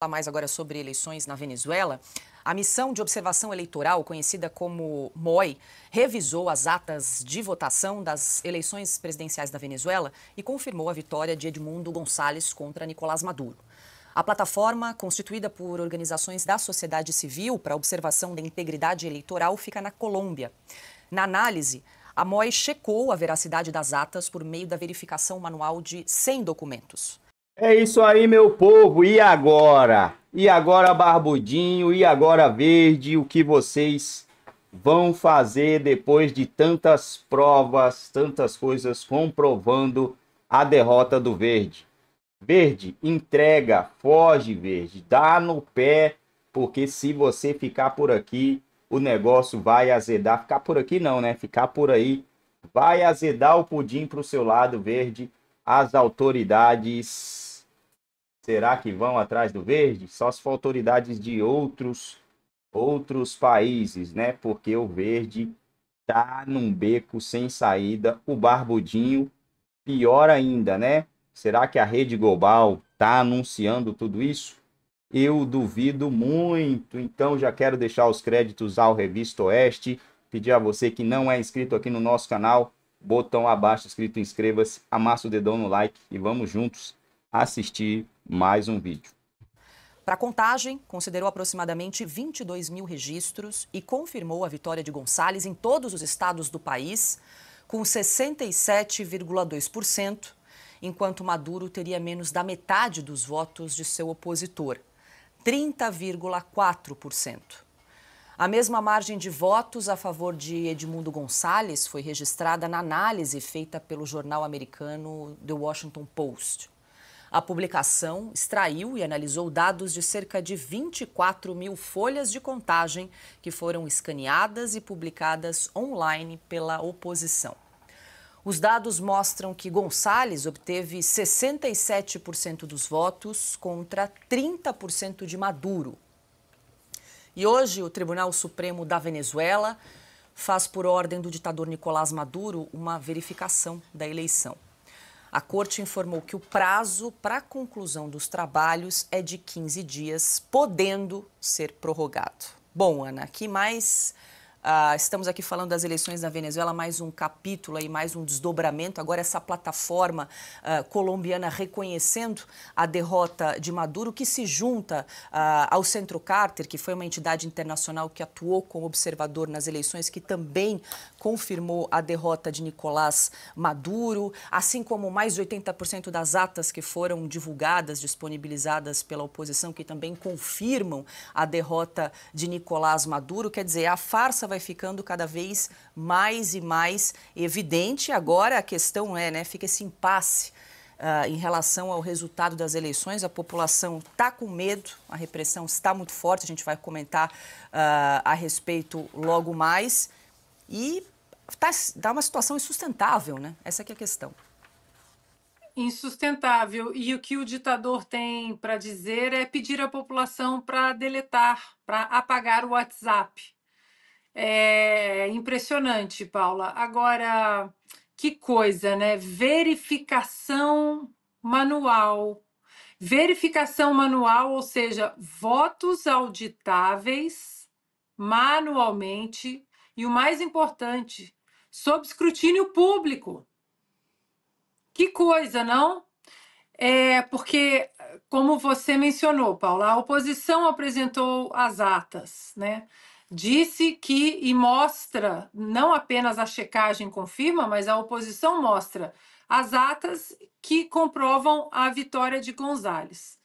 falar mais agora sobre eleições na Venezuela. A missão de observação eleitoral, conhecida como MOI, revisou as atas de votação das eleições presidenciais da Venezuela e confirmou a vitória de Edmundo Gonçalves contra Nicolás Maduro. A plataforma, constituída por organizações da sociedade civil para observação da integridade eleitoral, fica na Colômbia. Na análise, a MOI checou a veracidade das atas por meio da verificação manual de 100 documentos. É isso aí, meu povo. E agora? E agora, Barbudinho? E agora, Verde? O que vocês vão fazer depois de tantas provas, tantas coisas comprovando a derrota do Verde? Verde, entrega, foge, Verde, dá no pé, porque se você ficar por aqui, o negócio vai azedar. Ficar por aqui não, né? Ficar por aí vai azedar o pudim para o seu lado, Verde. As autoridades Será que vão atrás do verde? Só se for autoridades de outros outros países, né? Porque o verde tá num beco sem saída, o barbudinho pior ainda, né? Será que a rede global tá anunciando tudo isso? Eu duvido muito. Então já quero deixar os créditos ao Revista Oeste, pedir a você que não é inscrito aqui no nosso canal, botão abaixo escrito inscreva-se, amassa o dedão no like e vamos juntos assistir mais um vídeo. Para a contagem, considerou aproximadamente 22 mil registros e confirmou a vitória de Gonçalves em todos os estados do país, com 67,2%, enquanto Maduro teria menos da metade dos votos de seu opositor, 30,4%. A mesma margem de votos a favor de Edmundo Gonçalves foi registrada na análise feita pelo jornal americano The Washington Post. A publicação extraiu e analisou dados de cerca de 24 mil folhas de contagem que foram escaneadas e publicadas online pela oposição. Os dados mostram que Gonçalves obteve 67% dos votos contra 30% de Maduro. E hoje, o Tribunal Supremo da Venezuela faz, por ordem do ditador Nicolás Maduro, uma verificação da eleição. A corte informou que o prazo para a conclusão dos trabalhos é de 15 dias, podendo ser prorrogado. Bom, Ana, que mais Uh, estamos aqui falando das eleições na Venezuela, mais um capítulo e mais um desdobramento. Agora, essa plataforma uh, colombiana reconhecendo a derrota de Maduro, que se junta uh, ao Centro Carter, que foi uma entidade internacional que atuou como observador nas eleições, que também confirmou a derrota de Nicolás Maduro, assim como mais de 80% das atas que foram divulgadas, disponibilizadas pela oposição, que também confirmam a derrota de Nicolás Maduro. Quer dizer, a farsa vai ficando cada vez mais e mais evidente. Agora a questão é, né, fica esse impasse. Uh, em relação ao resultado das eleições. A população está com medo, a repressão está muito forte, a gente vai comentar uh, a respeito logo mais e tá, dá uma situação insustentável, né? Essa é a questão. Insustentável. E o que o ditador tem para dizer é pedir à população para deletar, para apagar o WhatsApp. É impressionante, Paula. Agora, que coisa, né? Verificação manual. Verificação manual, ou seja, votos auditáveis manualmente e o mais importante, sob escrutínio público. Que coisa, não? É porque, como você mencionou, Paula, a oposição apresentou as atas, né? Disse que e mostra, não apenas a checagem confirma, mas a oposição mostra as atas que comprovam a vitória de Gonzales.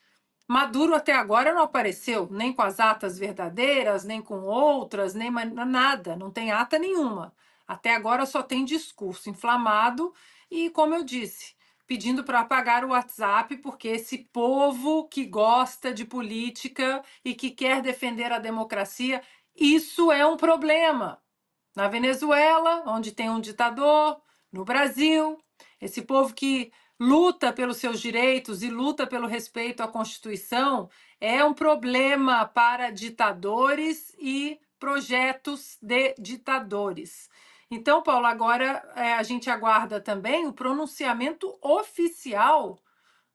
Maduro até agora não apareceu, nem com as atas verdadeiras, nem com outras, nem nada, não tem ata nenhuma. Até agora só tem discurso inflamado e, como eu disse, pedindo para apagar o WhatsApp, porque esse povo que gosta de política e que quer defender a democracia, isso é um problema. Na Venezuela, onde tem um ditador, no Brasil, esse povo que luta pelos seus direitos e luta pelo respeito à Constituição é um problema para ditadores e projetos de ditadores. Então, Paulo, agora é, a gente aguarda também o pronunciamento oficial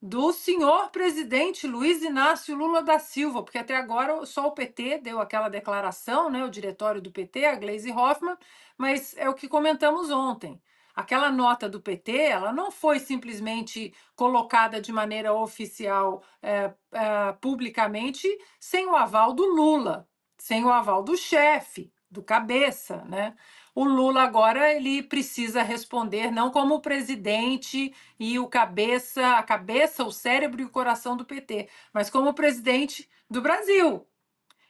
do senhor presidente Luiz Inácio Lula da Silva, porque até agora só o PT deu aquela declaração, né, o diretório do PT, a Gleisi Hoffmann, mas é o que comentamos ontem. Aquela nota do PT, ela não foi simplesmente colocada de maneira oficial, é, é, publicamente, sem o aval do Lula, sem o aval do chefe, do cabeça, né? O Lula agora ele precisa responder não como o presidente e o cabeça, a cabeça, o cérebro e o coração do PT, mas como o presidente do Brasil.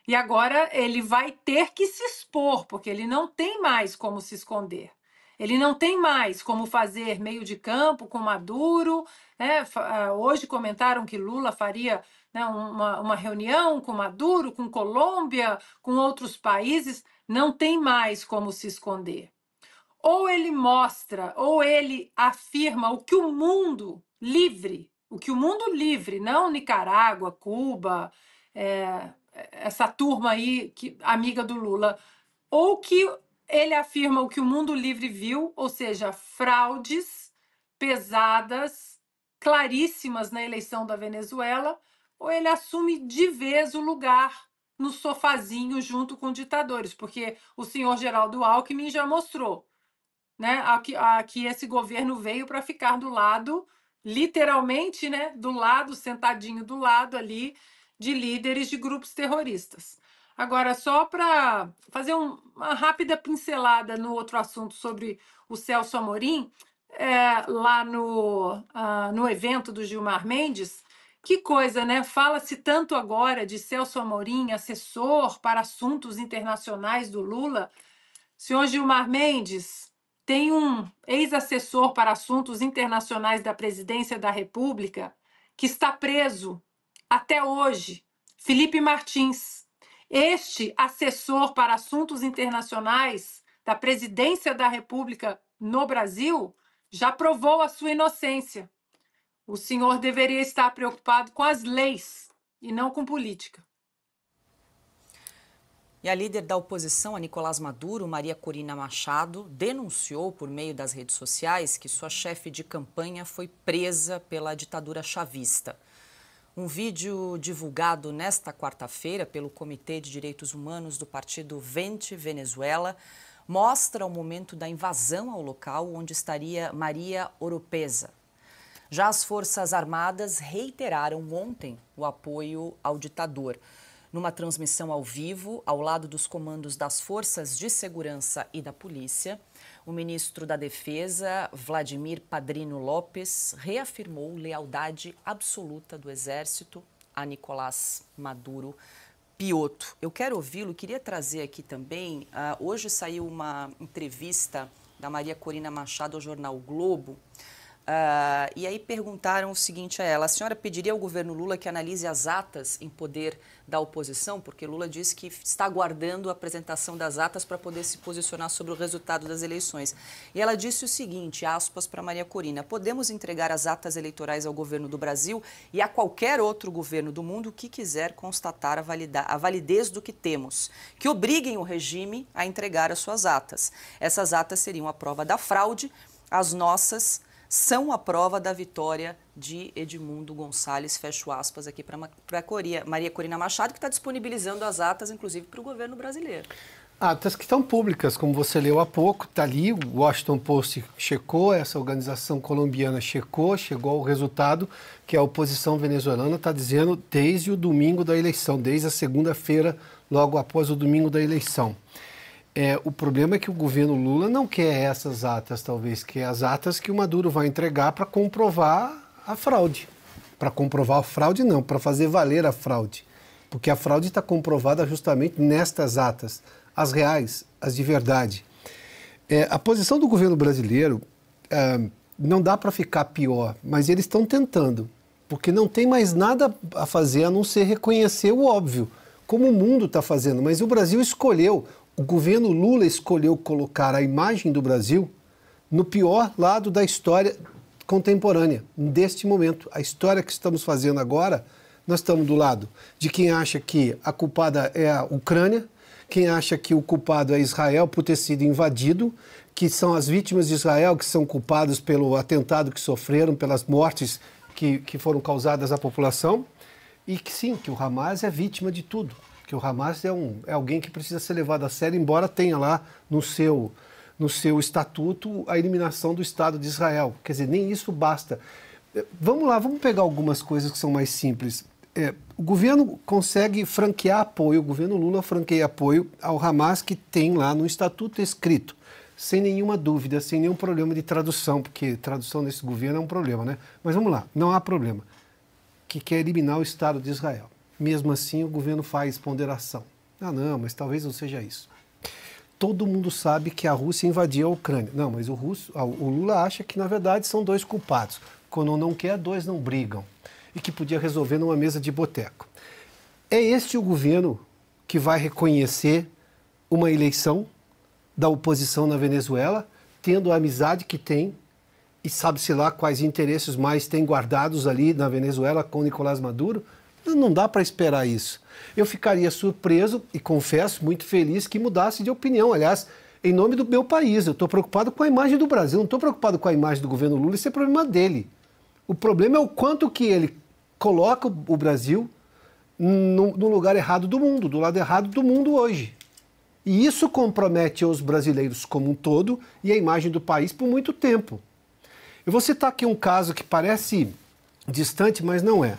E agora ele vai ter que se expor, porque ele não tem mais como se esconder. Ele não tem mais como fazer meio de campo com Maduro. Né? Ah, hoje comentaram que Lula faria né, uma, uma reunião com Maduro, com Colômbia, com outros países. Não tem mais como se esconder. Ou ele mostra, ou ele afirma o que o mundo livre, o que o mundo livre, não Nicarágua, Cuba, é, essa turma aí que, amiga do Lula, ou que ele afirma o que o mundo livre viu, ou seja, fraudes pesadas, claríssimas na eleição da Venezuela, ou ele assume de vez o lugar no sofazinho junto com ditadores, porque o senhor Geraldo Alckmin já mostrou né, a que, a que esse governo veio para ficar do lado, literalmente, né, do lado, sentadinho do lado ali, de líderes de grupos terroristas. Agora, só para fazer um, uma rápida pincelada no outro assunto sobre o Celso Amorim, é, lá no, ah, no evento do Gilmar Mendes, que coisa, né? Fala-se tanto agora de Celso Amorim, assessor para assuntos internacionais do Lula. Senhor Gilmar Mendes, tem um ex-assessor para assuntos internacionais da presidência da República que está preso até hoje, Felipe Martins. Este assessor para assuntos internacionais da presidência da República no Brasil já provou a sua inocência. O senhor deveria estar preocupado com as leis e não com política. E a líder da oposição a Nicolás Maduro, Maria Corina Machado, denunciou por meio das redes sociais que sua chefe de campanha foi presa pela ditadura chavista. Um vídeo divulgado nesta quarta-feira pelo Comitê de Direitos Humanos do partido Vente Venezuela mostra o momento da invasão ao local onde estaria Maria Oropesa. Já as Forças Armadas reiteraram ontem o apoio ao ditador. Numa transmissão ao vivo, ao lado dos comandos das Forças de Segurança e da Polícia, o ministro da Defesa, Vladimir Padrino Lopes, reafirmou lealdade absoluta do Exército a Nicolás Maduro Pioto. Eu quero ouvi-lo, queria trazer aqui também. Uh, hoje saiu uma entrevista da Maria Corina Machado ao jornal o Globo. Uh, e aí perguntaram o seguinte a ela: a senhora pediria ao governo Lula que analise as atas em poder da oposição? Porque Lula disse que está aguardando a apresentação das atas para poder se posicionar sobre o resultado das eleições. E ela disse o seguinte: aspas para Maria Corina: podemos entregar as atas eleitorais ao governo do Brasil e a qualquer outro governo do mundo que quiser constatar a, valida, a validez do que temos, que obriguem o regime a entregar as suas atas. Essas atas seriam a prova da fraude, as nossas são a prova da vitória de Edmundo Gonçalves, fecho aspas aqui para Coria, Maria Corina Machado, que está disponibilizando as atas, inclusive, para o governo brasileiro. Atas que estão públicas, como você leu há pouco, está ali, o Washington Post checou, essa organização colombiana checou, chegou ao resultado que a oposição venezuelana está dizendo desde o domingo da eleição, desde a segunda-feira, logo após o domingo da eleição. É, o problema é que o governo Lula não quer essas atas, talvez, que é as atas que o Maduro vai entregar para comprovar a fraude. Para comprovar a fraude, não, para fazer valer a fraude. Porque a fraude está comprovada justamente nestas atas, as reais, as de verdade. É, a posição do governo brasileiro é, não dá para ficar pior, mas eles estão tentando, porque não tem mais nada a fazer a não ser reconhecer o óbvio, como o mundo está fazendo. Mas o Brasil escolheu o governo Lula escolheu colocar a imagem do Brasil no pior lado da história contemporânea, deste momento. A história que estamos fazendo agora, nós estamos do lado de quem acha que a culpada é a Ucrânia, quem acha que o culpado é Israel por ter sido invadido, que são as vítimas de Israel que são culpadas pelo atentado que sofreram, pelas mortes que, que foram causadas à população, e que sim, que o Hamas é vítima de tudo. Porque o Hamas é, um, é alguém que precisa ser levado a sério, embora tenha lá no seu, no seu estatuto a eliminação do Estado de Israel. Quer dizer, nem isso basta. Eh, vamos lá, vamos pegar algumas coisas que são mais simples. É, o governo consegue franquear apoio, o governo Lula franqueia apoio ao Hamas que tem lá no estatuto escrito, sem nenhuma dúvida, sem nenhum problema de tradução, porque tradução nesse governo é um problema, né? Mas vamos lá, não há problema. Que quer eliminar o Estado de Israel. Mesmo assim, o governo faz ponderação. Ah, não, mas talvez não seja isso. Todo mundo sabe que a Rússia invadiu a Ucrânia. Não, mas o, Russo, o Lula acha que, na verdade, são dois culpados. Quando não quer, dois não brigam. E que podia resolver numa mesa de boteco. É este o governo que vai reconhecer uma eleição da oposição na Venezuela, tendo a amizade que tem e sabe-se lá quais interesses mais tem guardados ali na Venezuela com Nicolás Maduro? não dá para esperar isso. Eu ficaria surpreso e confesso, muito feliz que mudasse de opinião. Aliás, em nome do meu país, eu estou preocupado com a imagem do Brasil, não estou preocupado com a imagem do governo Lula, isso é problema dele. O problema é o quanto que ele coloca o Brasil no, no lugar errado do mundo, do lado errado do mundo hoje. E isso compromete os brasileiros como um todo e a imagem do país por muito tempo. Eu vou citar aqui um caso que parece distante, mas não é.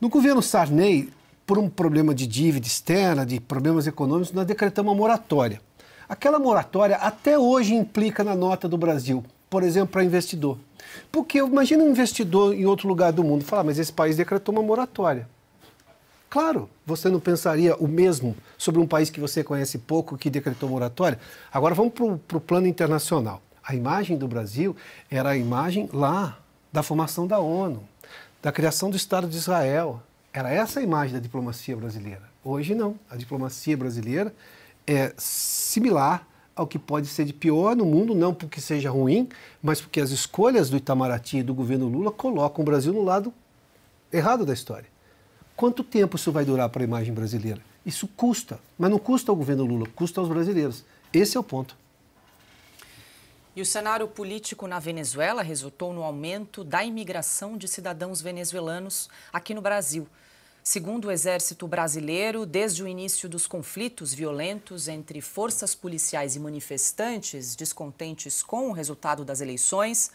No governo Sarney, por um problema de dívida externa, de problemas econômicos, nós decretamos uma moratória. Aquela moratória até hoje implica na nota do Brasil, por exemplo, para investidor. Porque imagina um investidor em outro lugar do mundo falar, mas esse país decretou uma moratória. Claro, você não pensaria o mesmo sobre um país que você conhece pouco que decretou moratória. Agora vamos para o plano internacional. A imagem do Brasil era a imagem lá da formação da ONU da criação do Estado de Israel. Era essa a imagem da diplomacia brasileira. Hoje não. A diplomacia brasileira é similar ao que pode ser de pior no mundo, não porque seja ruim, mas porque as escolhas do Itamaraty e do governo Lula colocam o Brasil no lado errado da história. Quanto tempo isso vai durar para a imagem brasileira? Isso custa, mas não custa ao governo Lula, custa aos brasileiros. Esse é o ponto. E o cenário político na Venezuela resultou no aumento da imigração de cidadãos venezuelanos aqui no Brasil. Segundo o Exército Brasileiro, desde o início dos conflitos violentos entre forças policiais e manifestantes descontentes com o resultado das eleições,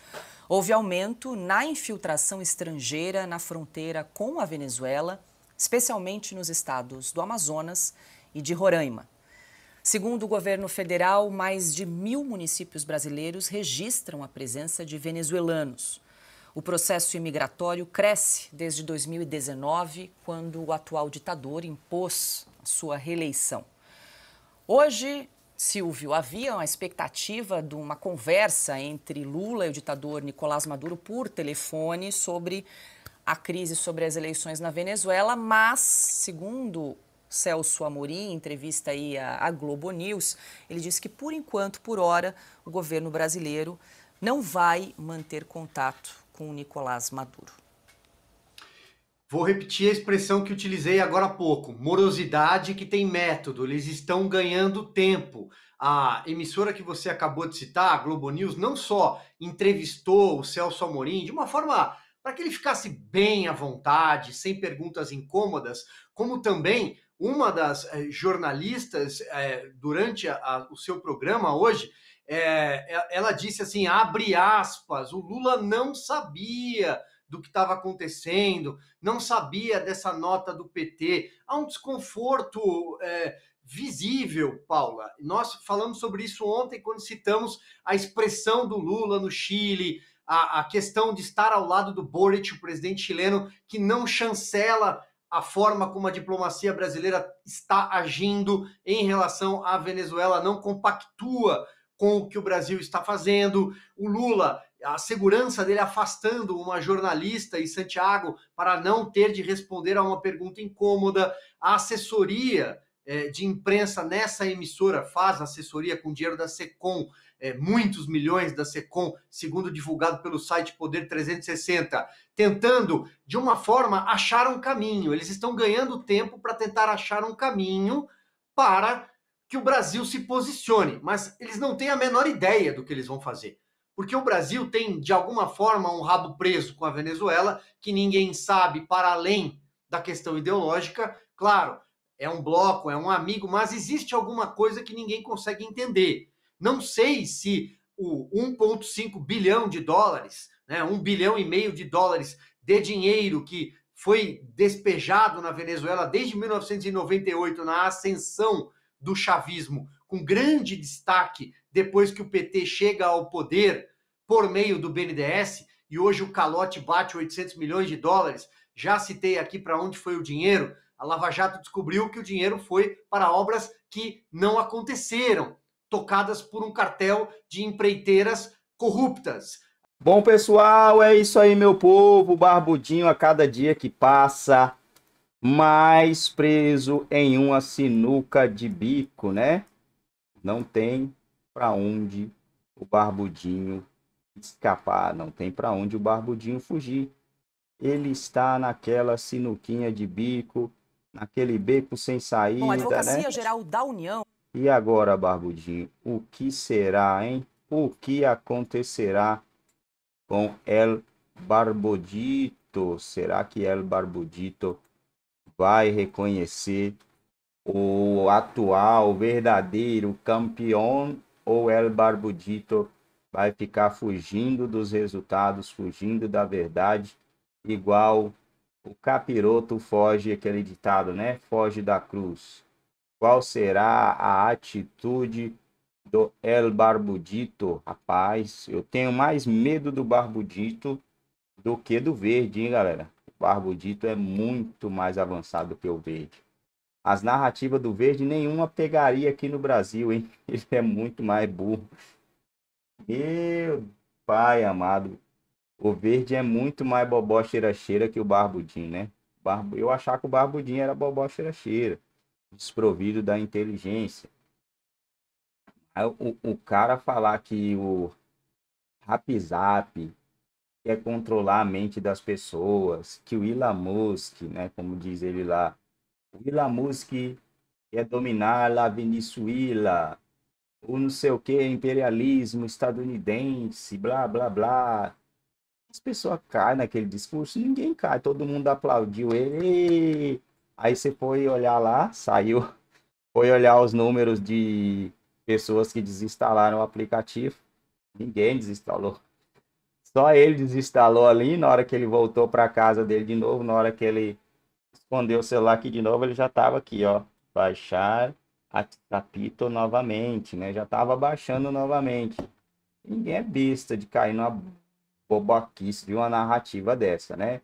houve aumento na infiltração estrangeira na fronteira com a Venezuela, especialmente nos estados do Amazonas e de Roraima. Segundo o governo federal, mais de mil municípios brasileiros registram a presença de venezuelanos. O processo imigratório cresce desde 2019, quando o atual ditador impôs sua reeleição. Hoje, Silvio, havia uma expectativa de uma conversa entre Lula e o ditador Nicolás Maduro por telefone sobre a crise sobre as eleições na Venezuela, mas, segundo Celso Amorim, em entrevista aí à Globo News, ele disse que, por enquanto, por hora, o governo brasileiro não vai manter contato com o Nicolás Maduro. Vou repetir a expressão que utilizei agora há pouco: morosidade que tem método, eles estão ganhando tempo. A emissora que você acabou de citar, a Globo News, não só entrevistou o Celso Amorim de uma forma para que ele ficasse bem à vontade, sem perguntas incômodas, como também uma das eh, jornalistas, eh, durante a, a, o seu programa hoje, eh, ela disse assim: abre aspas, o Lula não sabia do que estava acontecendo, não sabia dessa nota do PT. Há um desconforto visível, Paula. Nós falamos sobre isso ontem quando citamos a expressão do Lula no Chile, a, a questão de estar ao lado do Boric, o presidente chileno, que não chancela a forma como a diplomacia brasileira está agindo em relação à Venezuela não compactua com o que o Brasil está fazendo. O Lula, a segurança dele afastando uma jornalista em Santiago para não ter de responder a uma pergunta incômoda. A assessoria eh, de imprensa nessa emissora faz assessoria com dinheiro da SECOM é, muitos milhões da SECOM, segundo divulgado pelo site Poder 360, tentando, de uma forma, achar um caminho. Eles estão ganhando tempo para tentar achar um caminho para que o Brasil se posicione, mas eles não têm a menor ideia do que eles vão fazer. Porque o Brasil tem, de alguma forma, um rabo preso com a Venezuela, que ninguém sabe para além da questão ideológica. Claro, é um bloco, é um amigo, mas existe alguma coisa que ninguém consegue entender. Não sei se o 1,5 bilhão de dólares, né, 1 bilhão e meio de dólares de dinheiro que foi despejado na Venezuela desde 1998, na ascensão do chavismo, com grande destaque depois que o PT chega ao poder por meio do BNDES, e hoje o calote bate 800 milhões de dólares. Já citei aqui para onde foi o dinheiro. A Lava Jato descobriu que o dinheiro foi para obras que não aconteceram tocadas por um cartel de empreiteiras corruptas. Bom, pessoal, é isso aí, meu povo. Barbudinho, a cada dia que passa, mais preso em uma sinuca de bico, né? Não tem para onde o Barbudinho escapar, não tem para onde o Barbudinho fugir. Ele está naquela sinuquinha de bico, naquele beco sem saída, Bom, a né? Geral da União e agora, Barbudinho, o que será, hein? O que acontecerá com El Barbudito? Será que El Barbudito vai reconhecer o atual, verdadeiro campeão ou El Barbudito vai ficar fugindo dos resultados, fugindo da verdade, igual o capiroto foge, aquele ditado, né? Foge da cruz. Qual será a atitude do El Barbudito? Rapaz, eu tenho mais medo do Barbudito do que do verde, hein, galera? O Barbudito é muito mais avançado que o verde. As narrativas do verde nenhuma pegaria aqui no Brasil, hein? Ele é muito mais burro. Meu pai amado. O verde é muito mais bobó cheira-cheira que o barbudinho, né? Eu achava que o barbudinho era bobó cheira-cheira desprovido da inteligência. O, o cara falar que o RapZap quer controlar a mente das pessoas, que o Elon Musk, né, como diz ele lá, o Elon Musk quer dominar a Venezuela, o não sei o que, imperialismo estadunidense, blá, blá, blá. As pessoas caem naquele discurso, ninguém cai, todo mundo aplaudiu ele. Aí você foi olhar lá, saiu, foi olhar os números de pessoas que desinstalaram o aplicativo. Ninguém desinstalou. Só ele desinstalou ali. Na hora que ele voltou para casa dele de novo, na hora que ele escondeu o celular aqui de novo, ele já estava aqui, ó. Baixar a Tapito novamente, né? Já estava baixando novamente. Ninguém é besta de cair numa boboquice de uma narrativa dessa, né?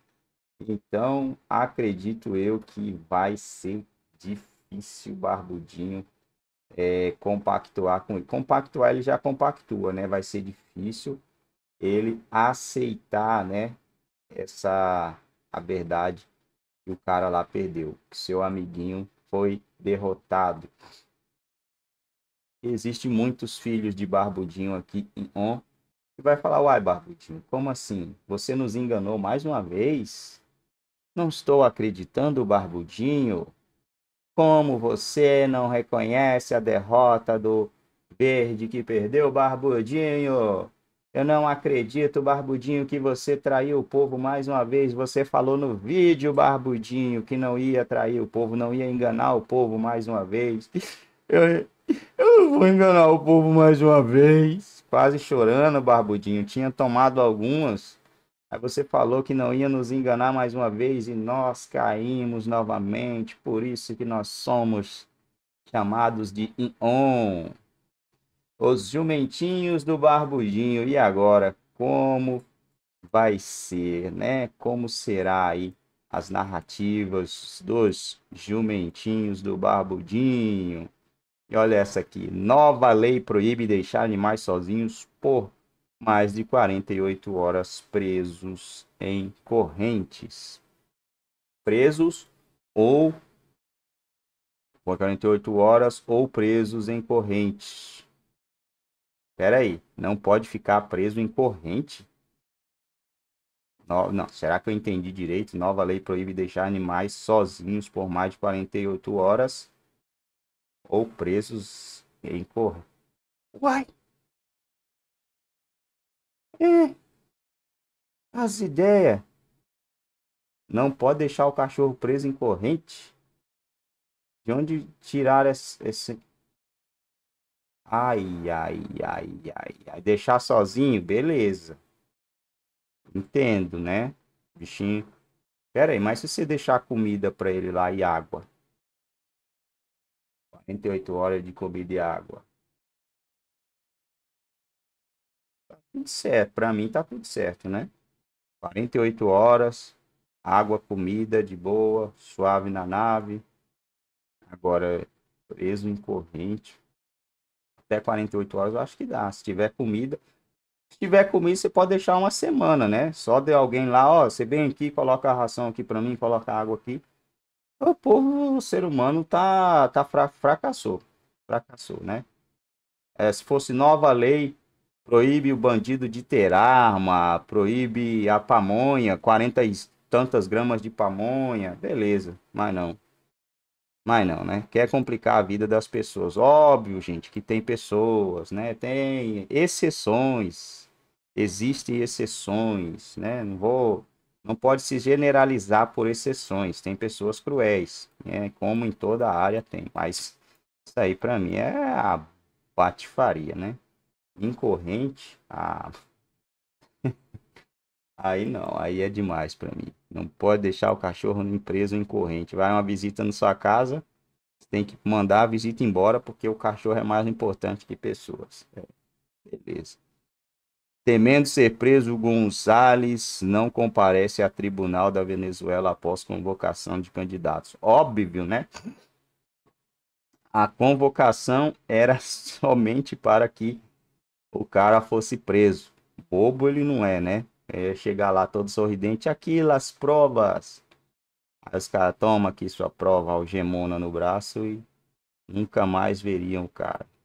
Então, acredito eu que vai ser difícil Barbudinho é, compactuar com ele. Compactuar ele já compactua, né? Vai ser difícil ele aceitar, né? Essa a verdade que o cara lá perdeu, que seu amiguinho foi derrotado. Existem muitos filhos de Barbudinho aqui em On que vai falar: Uai, Barbudinho, como assim? Você nos enganou mais uma vez? Não estou acreditando, Barbudinho. Como você não reconhece a derrota do verde que perdeu, Barbudinho? Eu não acredito, Barbudinho, que você traiu o povo mais uma vez. Você falou no vídeo, Barbudinho, que não ia trair o povo, não ia enganar o povo mais uma vez. Eu, eu não vou enganar o povo mais uma vez. Quase chorando, Barbudinho. Tinha tomado algumas. Aí você falou que não ia nos enganar mais uma vez e nós caímos novamente, por isso que nós somos chamados de Ion. Os jumentinhos do barbudinho. E agora, como vai ser, né? Como será aí as narrativas dos jumentinhos do barbudinho? E olha essa aqui. Nova lei proíbe deixar animais sozinhos por mais de 48 horas presos em correntes. Presos ou por 48 horas ou presos em corrente. Espera aí, não pode ficar preso em corrente? No, não, será que eu entendi direito? Nova lei proíbe deixar animais sozinhos por mais de 48 horas ou presos em corrente. Uai! É. As ideias. Não pode deixar o cachorro preso em corrente. De onde tirar esse. Ai, ai, ai, ai, ai. Deixar sozinho? Beleza. Entendo, né? Bichinho. Pera aí, mas se você deixar comida para ele lá e água? 48 horas de comida e água. tudo certo. Para mim tá tudo certo, né? 48 horas, água, comida de boa, suave na nave. Agora preso em corrente. Até 48 horas eu acho que dá. Se tiver comida, se tiver comida, você pode deixar uma semana, né? Só de alguém lá, ó, você vem aqui, coloca a ração aqui para mim, coloca a água aqui. O povo, o ser humano tá tá fra fracassou. Fracassou, né? É, se fosse nova lei, proíbe o bandido de ter arma, proíbe a pamonha, 40 e tantas gramas de pamonha, beleza, mas não. Mas não, né? Quer é complicar a vida das pessoas. Óbvio, gente, que tem pessoas, né? Tem exceções. Existem exceções, né? Não vou não pode se generalizar por exceções. Tem pessoas cruéis, né? como em toda a área tem. Mas isso aí para mim é a batifaria, né? em corrente, ah, aí não, aí é demais para mim. Não pode deixar o cachorro preso em corrente. Vai uma visita na sua casa, você tem que mandar a visita embora porque o cachorro é mais importante que pessoas. É. Beleza. Temendo ser preso, Gonzales não comparece a tribunal da Venezuela após convocação de candidatos. Óbvio, né? A convocação era somente para que o cara fosse preso. Bobo ele não é, né? É chegar lá todo sorridente, aquilo, as provas. Aí os caras tomam aqui sua prova, algemona no braço e nunca mais veriam o cara.